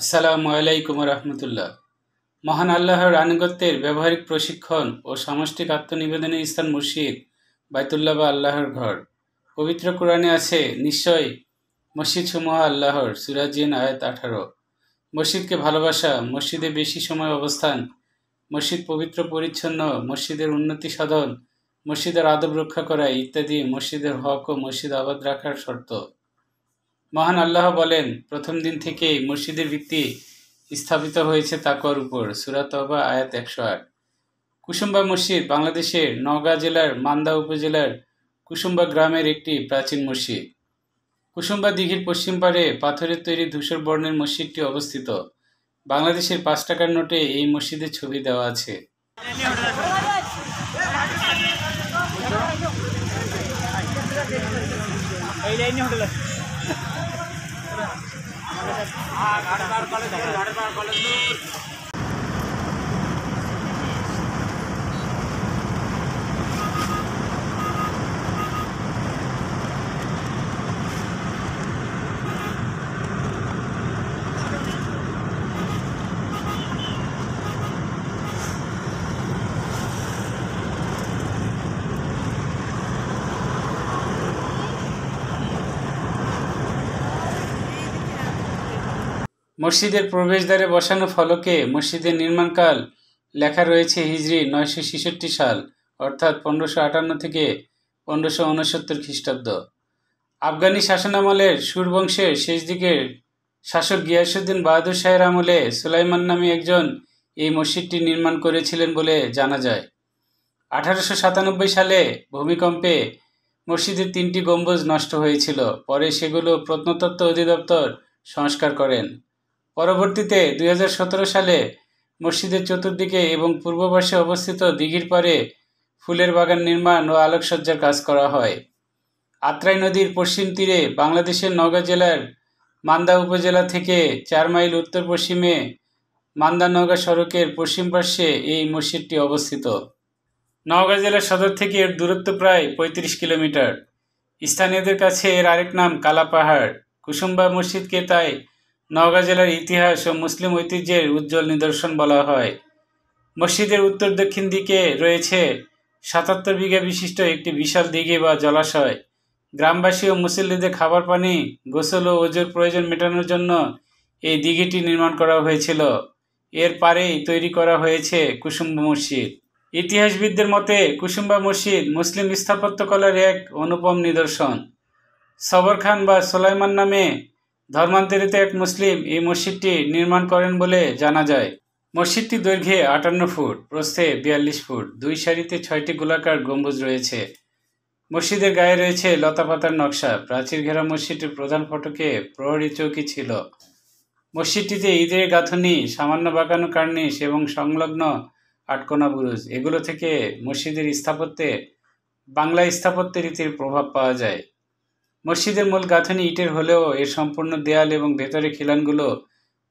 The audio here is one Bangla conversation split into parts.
আসসালামু আলাইকুম রহমতুল্লাহ মহান আল্লাহর আনুগত্যের ব্যবহারিক প্রশিক্ষণ ও সামষ্টিক আত্মনিবেদনের স্থান মসজিদ বাইতুল্লাহ বা আল্লাহর ঘর পবিত্র কোরআনে আছে নিশ্চয় মসজিদ সমূহ আল্লাহর সুরাজিন আয়াত আঠারো মসজিদকে ভালোবাসা মসজিদে বেশি সময় অবস্থান মসজিদ পবিত্র পরিচ্ছন্ন মসজিদের উন্নতি সাধন মসজিদের আদব রক্ষা করা ইত্যাদি মসজিদের হক ও মসজিদ আবাদ রাখার শর্ত মহান আল্লাহ বলেন প্রথম দিন থেকে মসজিদের ভিত্তি স্থাপিত হয়েছে তাকর উপর সুরাতবা আয়াত একশো আট কুসুম্বা মসজিদ বাংলাদেশের নওগাঁ জেলার মান্দা উপজেলার কুসুম্বা গ্রামের একটি প্রাচীন মসজিদ কুসুম্বা দীঘির পশ্চিম পারে পাথরের তৈরি ধূসর বর্ণের মসজিদটি অবস্থিত বাংলাদেশের পাঁচ টাকার নোটে এই মসজিদের ছবি দেওয়া আছে এই লাইনে হোটেল আছে હા ગાડબાર કોલેજ ગાડબાર કોલેજ মসজিদের প্রবেশদ্বারে বসানো ফলকে মসজিদের নির্মাণকাল লেখা রয়েছে হিজড়ি নয়শো ছেষট্টি সাল অর্থাৎ পনেরোশো আটান্ন থেকে পনেরোশো উনসত্তর খ্রিস্টাব্দ আফগানি শাসনামলের সুরবংশের শেষ দিকের শাসক গিয়াসুদ্দিন বাহাদুর শাহের আমলে সুলাইমান নামে একজন এই মসজিদটি নির্মাণ করেছিলেন বলে জানা যায় আঠারোশো সাতানব্বই সালে ভূমিকম্পে মসজিদের তিনটি গম্বুজ নষ্ট হয়েছিল পরে সেগুলো প্রত্নতত্ত্ব অধিদপ্তর সংস্কার করেন পরবর্তীতে দুই সালে মসজিদের চতুর্দিকে এবং পূর্ব পাশে অবস্থিত দিঘির পারে ফুলের বাগান নির্মাণ ও আলোকসজ্জার কাজ করা হয় আত্রাই নদীর পশ্চিম তীরে বাংলাদেশের নওগাঁ জেলার মান্দা উপজেলা থেকে চার মাইল উত্তর পশ্চিমে মান্দা নগা সড়কের পশ্চিম পার্শ্বে এই মসজিদটি অবস্থিত নওগাঁ জেলা সদর থেকে এর দূরত্ব প্রায় ৩৫ কিলোমিটার স্থানীয়দের কাছে এর আরেক নাম কালাপাহাড় কুসুম্বা মসজিদকে তাই নওগাঁ জেলার ইতিহাস ও মুসলিম ঐতিহ্যের উজ্জ্বল নিদর্শন বলা হয় মসজিদের উত্তর দক্ষিণ দিকে রয়েছে সাতাত্তর বিঘা বিশিষ্ট একটি বিশাল দিঘি বা জলাশয় গ্রামবাসী ও মুসল্লিদের খাবার পানি গোসল ও ওজোর প্রয়োজন মেটানোর জন্য এই দিঘিটি নির্মাণ করা হয়েছিল এর পারেই তৈরি করা হয়েছে কুসুম্বা মসজিদ ইতিহাসবিদদের মতে কুসুম্বা মসজিদ মুসলিম স্থাপত্যকলার এক অনুপম নিদর্শন সবর খান বা সোলাইমান নামে ধর্মান্তরিত এক মুসলিম এই মসজিদটি নির্মাণ করেন বলে জানা যায় মসজিদটি দৈর্ঘ্যে আটান্ন ফুট প্রস্থে বিয়াল্লিশ ফুট দুই সারিতে ছয়টি গোলাকার গম্বুজ রয়েছে মসজিদের গায়ে রয়েছে লতাপাতার নকশা প্রাচীর ঘেরা মসজিদটির প্রধান ফটকে প্রহরী চৌকি ছিল মসজিদটিতে ঈদের গাঁথনি সামান্য বাঁকানো কার্নিশ এবং সংলগ্ন আটকোনা বুরুজ এগুলো থেকে মসজিদের স্থাপত্যে বাংলা স্থাপত্য রীতির প্রভাব পাওয়া যায় মসজিদের মূল গাঁথনি ইটের হলেও এর সম্পূর্ণ দেয়াল এবং ভেতরে খিলানগুলো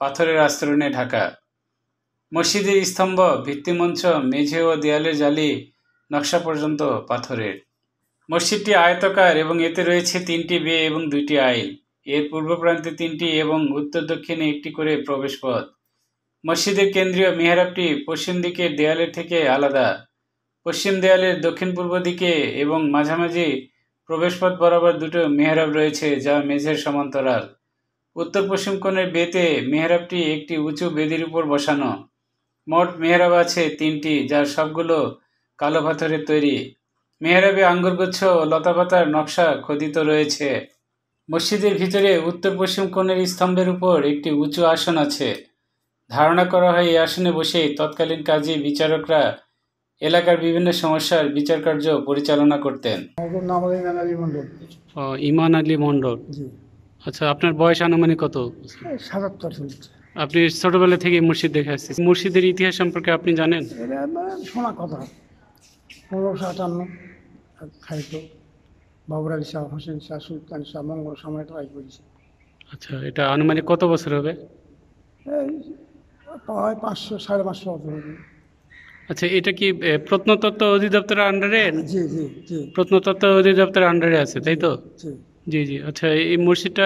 পাথরের আস্তরণে ঢাকা মসজিদের স্তম্ভ ভিত্তিমঞ্চ মেঝে ও দেয়ালের জালি নকশা পর্যন্ত পাথরের মসজিদটি আয়তকার এবং এতে রয়েছে তিনটি বে এবং দুইটি আইল এর পূর্ব প্রান্তে তিনটি এবং উত্তর দক্ষিণে একটি করে প্রবেশ পথ মসজিদের কেন্দ্রীয় মেহরাবটি পশ্চিম দিকের দেয়ালের থেকে আলাদা পশ্চিম দেয়ালের দক্ষিণ পূর্ব দিকে এবং মাঝামাঝি প্রবেশপথ বরাবর দুটো মেহরাব রয়েছে যা মেঝের সমান্তরাল উত্তর পশ্চিম কোণের বেতে মেহরাবটি একটি উঁচু বেদির উপর বসানো মোট মেহরাব আছে তিনটি যার সবগুলো কালো পাথরের তৈরি মেহরাবে আঙ্গুরগুচ্ছ ও লতাপাতার নকশা খোদিত রয়েছে মসজিদের ভিতরে উত্তর পশ্চিম কোণের স্তম্ভের উপর একটি উঁচু আসন আছে ধারণা করা হয় এই আসনে বসেই তৎকালীন কাজী বিচারকরা এলাকার বিভিন্ন সমস্যার বিচার কার্য পরিচালনা করতেন ইমান আলী মণ্ডল আচ্ছা আপনার বয়স আনুমানিক কত সাতাত্তর আপনি ছোটবেলা থেকে মুর্শিদ দেখে আসছেন মুর্শিদের ইতিহাস সম্পর্কে আপনি জানেন শোনা কথা পনেরোশো আটান্ন খাইতো বাবুর আলী শাহ হোসেন শাহ সুলতান শাহ মঙ্গল সম্রাট মানে রায় করেছে আচ্ছা এটা আনুমানিক কত বছর হবে এই পাঁচশো সাড়ে পাঁচশো বছর হবে আচ্ছা এটা কি প্রত্নতত্ত্ব অধিদপ্তরের আন্ডারে হ্যাঁ, প্রত্নতত্ত্ব অধিদপ্তরের আন্ডারে আছে তাই তো জি জি আচ্ছা এই মসজিদটা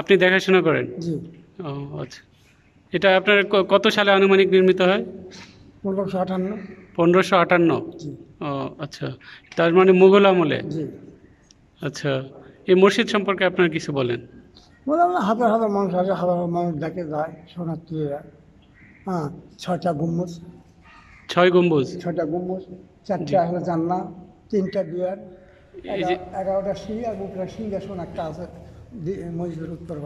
আপনি দেখাশোনা করেন ও আচ্ছা এটা আপনার কত সালে আনুমানিক নির্মিত হয় পনেরোশো আটান্ন পনেরোশো আটান্ন ও আচ্ছা তার মানে মুঘল আমলে আচ্ছা এই মসজিদ সম্পর্কে আপনার কিছু বলেন হাজার হাজার মানুষ আছে হাজার হাজার মানুষ দেখে যায় সোনার তুলে যায় হ্যাঁ ছটা গুম্বুজ ছয় গম্বুজ ছয়টা গম্বুজ চারটা হলো জানলা তিনটা বিয়ার এগারোটা সিঁড়ি আর উপরে সিংহাসন একটা আছে মসজিদের উত্তর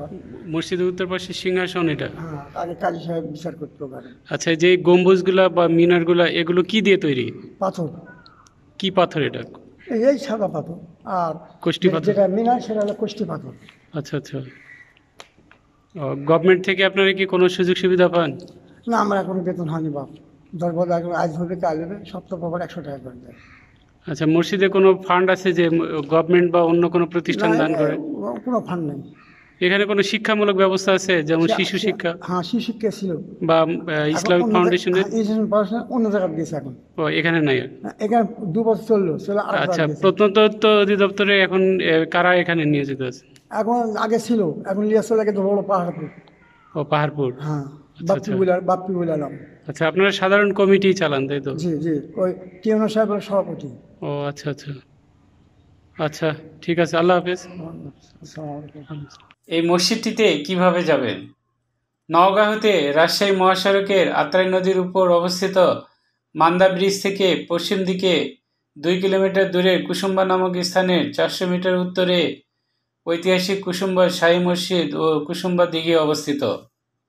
মসজিদের উত্তর পাশে সিংহাসন এটা হ্যাঁ, আগে কাজী সাহেব বিচার করতে পারে আচ্ছা যে গম্বুজগুলা বা মিনারগুলা এগুলো কি দিয়ে তৈরি পাথর কি পাথর এটা এই সাদা পাথর আর কোষ্ঠী পাথর যেটা মিনার সেটা হলো কোষ্ঠী পাথর আচ্ছা আচ্ছা গভর্নমেন্ট থেকে আপনারা কি কোনো সুযোগ সুবিধা পান না আমরা এখনো বেতন হয়নি বাপ দশ বছর আগে আজ হবে কাল হবে সপ্তাহ পর একশো টাকা করে দেয় আচ্ছা মসজিদে কোনো ফান্ড আছে যে গভর্নমেন্ট বা অন্য কোনো প্রতিষ্ঠান দান করে কোনো ফান্ড নেই এখানে কোনো শিক্ষামূলক ব্যবস্থা আছে যেমন শিশু শিক্ষা হ্যাঁ শিশু শিক্ষা ছিল বা ইসলামিক ফাউন্ডেশনের হ্যাঁ, পড়াশোনা অন্য জায়গায় গেছে এখন ও এখানে নাই হ্যাঁ, এখানে দু বছর চললো আচ্ছা প্রত্নতত্ত্ব অধিদপ্তরে এখন কারা এখানে নিয়োজিত আছে এখন আগে ছিল এখন লিয়াসল আগে বড় পাহাড়পুর ও পাহাড়পুর হ্যাঁ আচ্ছা, আচ্ছা।, আচ্ছা আপনারা সাধারণ কমিটি চালান তাই তো জি জি ওই সাহেবের সভাপতি ও আচ্ছা আচ্ছা আচ্ছা ঠিক আছে আল্লাহ হাফেজ এই মসজিদটিতে কিভাবে যাবেন নওগাঁ হতে রাজশাহী মহাসড়কের আত্রাই নদীর উপর অবস্থিত মান্দা ব্রিজ থেকে পশ্চিম দিকে দুই কিলোমিটার দূরে কুসুম্বা নামক স্থানের চারশো মিটার উত্তরে ঐতিহাসিক কুসুম্বা শাহী মসজিদ ও কুসুম্বা দিঘি অবস্থিত